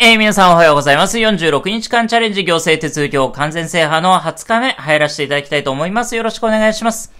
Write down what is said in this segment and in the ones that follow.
えー、皆さんおはようございます。46日間チャレンジ行政手続きを完全制覇の20日目入らせていただきたいと思います。よろしくお願いします。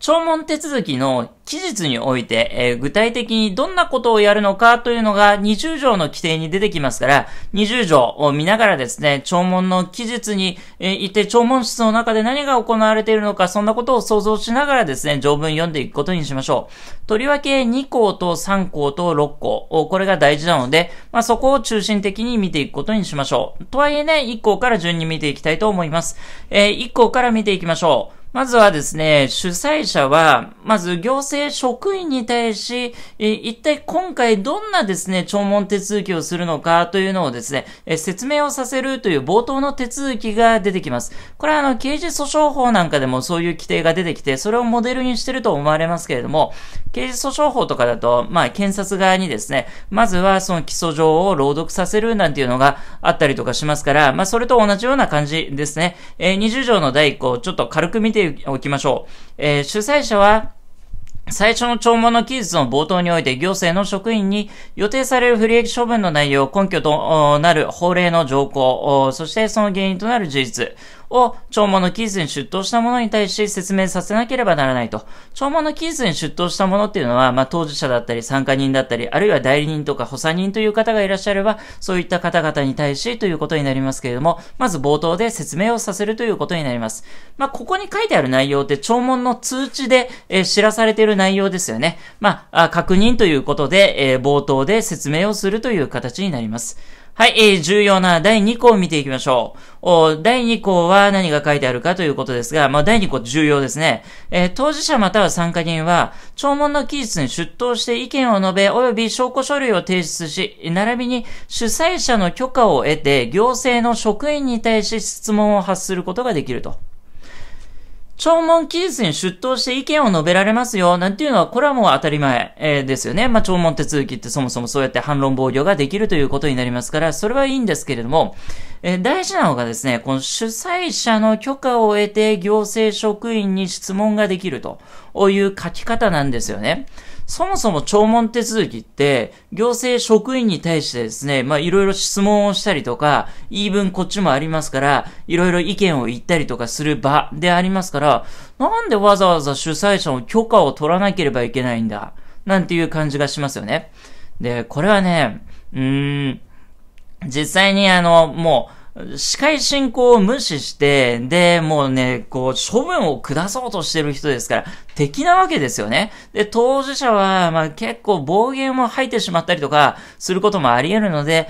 聴聞手続きの期日において、えー、具体的にどんなことをやるのかというのが20条の規定に出てきますから、20条を見ながらですね、聴聞の期日に、えー、いて聴聞室の中で何が行われているのか、そんなことを想像しながらですね、条文読んでいくことにしましょう。とりわけ2項と3項と6項、これが大事なので、まあ、そこを中心的に見ていくことにしましょう。とはいえね、1項から順に見ていきたいと思います。えー、1項から見ていきましょう。まずはですね、主催者は、まず行政職員に対し、一体今回どんなですね、聴聞手続きをするのかというのをですね、説明をさせるという冒頭の手続きが出てきます。これはあの、刑事訴訟法なんかでもそういう規定が出てきて、それをモデルにしてると思われますけれども、刑事訴訟法とかだと、まあ、検察側にですね、まずはその起訴状を朗読させるなんていうのがあったりとかしますから、まあ、それと同じような感じですね。えー、20条の第1項、ちょっと軽く見てておきましょう。えー、主催者は、最初の聴聞の期日の冒頭において行政の職員に予定される不利益処分の内容、根拠となる法令の条項、そしてその原因となる事実、を弔問の期日に出頭した者に対し説明させなければならないと。弔問の期日に出頭した者っていうのは、まあ、当事者だったり、参加人だったり、あるいは代理人とか補佐人という方がいらっしゃれば、そういった方々に対しということになりますけれども、まず冒頭で説明をさせるということになります。まあ、ここに書いてある内容って、弔問の通知で、えー、知らされている内容ですよね。まあ、確認ということで、えー、冒頭で説明をするという形になります。はい、えー、重要な第2項を見ていきましょう。お第2項は何が書いてあるかということですが、まあ、第2項重要ですね。えー、当事者または参加人は、聴聞の期日に出頭して意見を述べ、及び証拠書類を提出し、並びに主催者の許可を得て、行政の職員に対し質問を発することができると。聴聞記述に出頭して意見を述べられますよ、なんていうのは、これはもう当たり前、えー、ですよね。まあ、聴聞手続きってそもそもそうやって反論防御ができるということになりますから、それはいいんですけれども、えー、大事なのがですね、この主催者の許可を得て行政職員に質問ができるという書き方なんですよね。そもそも聴聞手続きって、行政職員に対してですね、まあいろいろ質問をしたりとか、言い分こっちもありますから、いろいろ意見を言ったりとかする場でありますから、なんでわざわざ主催者の許可を取らなければいけないんだ、なんていう感じがしますよね。で、これはね、うーん、実際にあの、もう、司会進行を無視して、で、もうね、こう、処分を下そうとしてる人ですから、敵なわけですよね。で、当事者は、まあ、結構暴言も吐いてしまったりとか、することもあり得るので、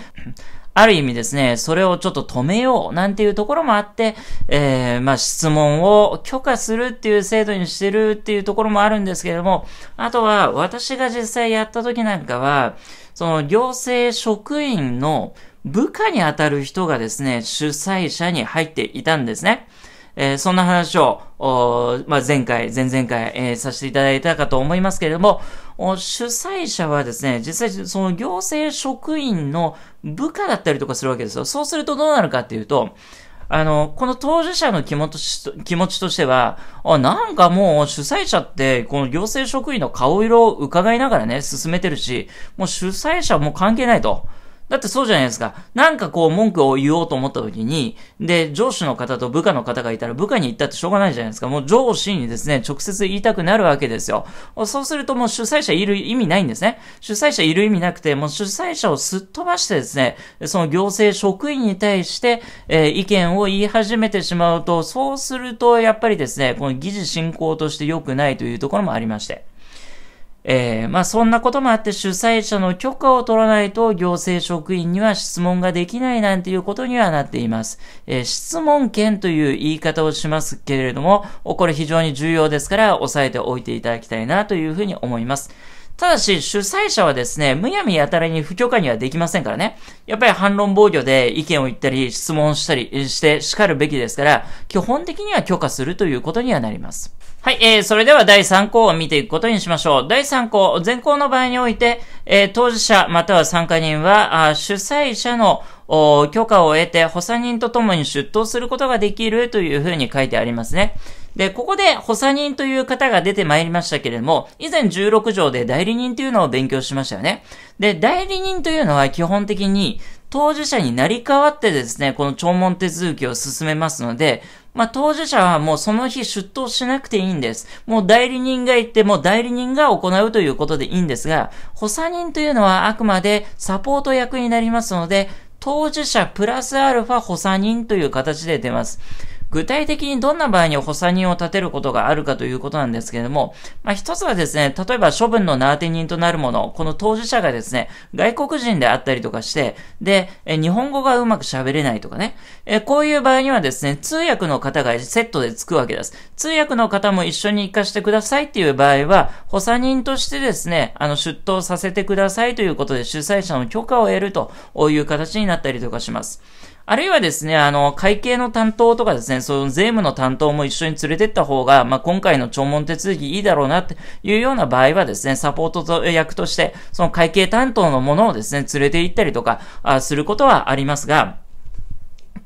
ある意味ですね、それをちょっと止めようなんていうところもあって、えー、まあ、質問を許可するっていう制度にしてるっていうところもあるんですけれども、あとは私が実際やった時なんかは、その行政職員の部下にあたる人がですね、主催者に入っていたんですね。えー、そんな話を、まあ、前回、前々回、えー、させていただいたかと思いますけれども、主催者はですね、実際その行政職員の部下だったりとかするわけですよ。そうするとどうなるかっていうと、あの、この当事者の気持ち気持ちとしては、あ、なんかもう主催者って、この行政職員の顔色を伺いながらね、進めてるし、もう主催者も関係ないと。だってそうじゃないですか。なんかこう文句を言おうと思った時に、で、上司の方と部下の方がいたら部下に言ったってしょうがないじゃないですか。もう上司にですね、直接言いたくなるわけですよ。そうするともう主催者いる意味ないんですね。主催者いる意味なくて、もう主催者をすっ飛ばしてですね、その行政職員に対して、えー、意見を言い始めてしまうと、そうするとやっぱりですね、この議事進行として良くないというところもありまして。えー、まあそんなこともあって主催者の許可を取らないと行政職員には質問ができないなんていうことにはなっています。えー、質問権という言い方をしますけれども、これ非常に重要ですから押さえておいていただきたいなというふうに思います。ただし、主催者はですね、むやみやたらに不許可にはできませんからね。やっぱり反論防御で意見を言ったり、質問したりして叱るべきですから、基本的には許可するということにはなります。はい、えー、それでは第3項を見ていくことにしましょう。第3項、前項の場合において、えー、当事者または参加人は、あ主催者の許可を得て補佐人と共に出頭することができるというふうに書いてありますね。で、ここで補佐人という方が出てまいりましたけれども、以前16条で代理人というのを勉強しましたよね。で、代理人というのは基本的に当事者になり代わってですね、この聴聞手続きを進めますので、まあ、当事者はもうその日出頭しなくていいんです。もう代理人が行って、も代理人が行うということでいいんですが、補佐人というのはあくまでサポート役になりますので、当事者プラスアルファ補佐人という形で出ます。具体的にどんな場合に補佐人を立てることがあるかということなんですけれども、まあ、一つはですね、例えば処分の名当て人となるもの、この当事者がですね、外国人であったりとかして、で、え日本語がうまく喋れないとかね、えこういう場合にはですね、通訳の方がセットでつくわけです。通訳の方も一緒に行かしてくださいっていう場合は、補佐人としてですね、あの、出頭させてくださいということで主催者の許可を得るという形になったりとかします。あるいはですね、あの、会計の担当とかですね、その税務の担当も一緒に連れてった方が、まあ、今回の聴聞手続きいいだろうなっていうような場合はですね、サポートと役として、その会計担当のものをですね、連れて行ったりとか、あすることはありますが、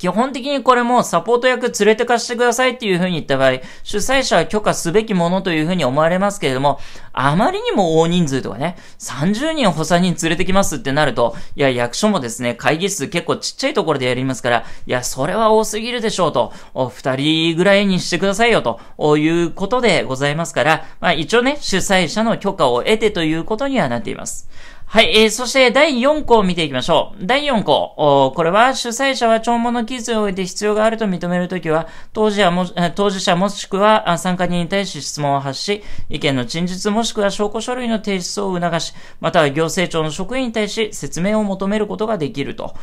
基本的にこれもサポート役連れてかしてくださいっていう風に言った場合、主催者は許可すべきものという風に思われますけれども、あまりにも大人数とかね、30人を補佐人連れてきますってなると、いや、役所もですね、会議室結構ちっちゃいところでやりますから、いや、それは多すぎるでしょうと、お二人ぐらいにしてくださいよということでございますから、まあ一応ね、主催者の許可を得てということにはなっています。はい、えー、そして第4項を見ていきましょう。第4項、おこれは主催者は聴聞の記述において必要があると認めるときは、当事者も、当事者もしくは参加人に対し質問を発し、意見の陳述もしくは証拠書類の提出を促し、または行政庁の職員に対し説明を求めることができると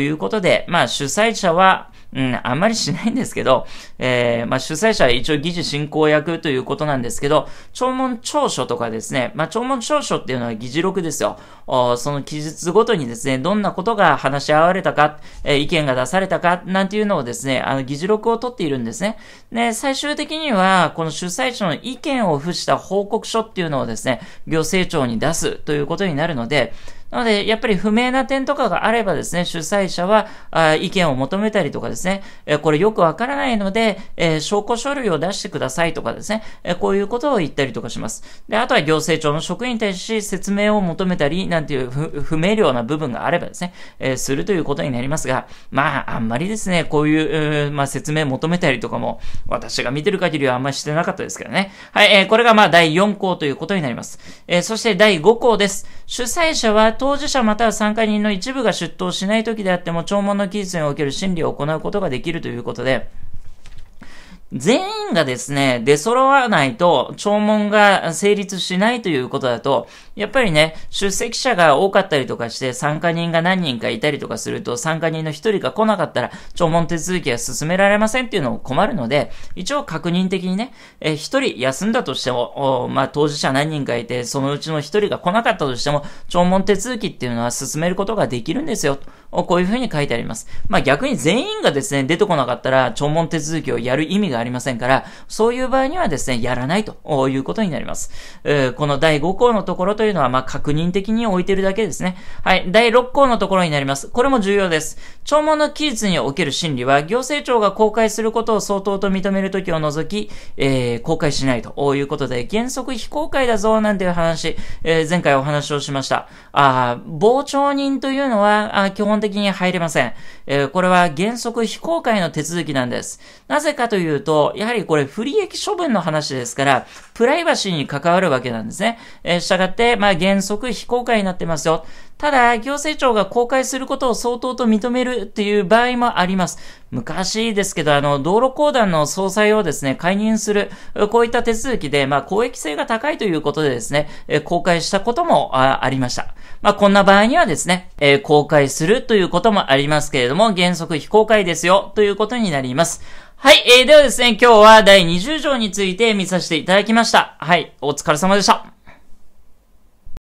いうことで、まあ主催者は、うん、あんまりしないんですけど、えー、まあ、主催者は一応議事進行役ということなんですけど、聴聞調書とかですね、まあ、聴聞調書っていうのは議事録ですよ。おその記述ごとにですね、どんなことが話し合われたか、えー、意見が出されたか、なんていうのをですね、あの、議事録を取っているんですね。で、最終的には、この主催者の意見を付した報告書っていうのをですね、行政庁に出すということになるので、なので、やっぱり不明な点とかがあればですね、主催者は意見を求めたりとかですね、えこれよくわからないので、え証拠書類を出してくださいとかですね、えこういうことを言ったりとかします。で、あとは行政庁の職員に対し説明を求めたり、なんていう不明瞭な部分があればですね、えするということになりますが、まあ、あんまりですね、こういう、うまあ、説明求めたりとかも、私が見てる限りはあんまりしてなかったですけどね。はい、えこれがまあ、第4項ということになります。えそして第5項です。主催者は当事者または参加人の一部が出頭しない時であっても、聴聞の期日における審理を行うことができるということで、全員がですね、出揃わないと、弔問が成立しないということだと、やっぱりね、出席者が多かったりとかして、参加人が何人かいたりとかすると、参加人の一人が来なかったら、弔問手続きは進められませんっていうのも困るので、一応確認的にね、え一人休んだとしても、まあ、当事者何人かいて、そのうちの一人が来なかったとしても、弔問手続きっていうのは進めることができるんですよ、とこういうふうに書いてあります。まあ、逆に全員がですね、出てこなかったら、弔問手続きをやる意味ががありませんから、そういう場合にはですね、やらないということになります。えー、この第5項のところというのは、まあ、確認的に置いてるだけですね。はい。第6項のところになります。これも重要です。聴聞の期日における審理は、行政庁が公開することを相当と認めるときを除き、えー、公開しないということで、原則非公開だぞ、なんていう話、えー、前回お話をしました。あ傍聴人というのはあ、基本的に入れません。えー、これは原則非公開の手続きなんです。なぜかというと、と、やはりこれ不利益処分の話ですから、プライバシーに関わるわけなんですね。えー、たって、まあ原則非公開になってますよ。ただ、行政庁が公開することを相当と認めるっていう場合もあります。昔ですけど、あの、道路公団の総裁をですね、解任する、こういった手続きで、まあ、公益性が高いということでですね、え公開したこともありました。まあ、こんな場合にはですね、え公開するということもありますけれども、原則非公開ですよ、ということになります。はい、えー、ではですね、今日は第20条について見させていただきました。はい、お疲れ様でした。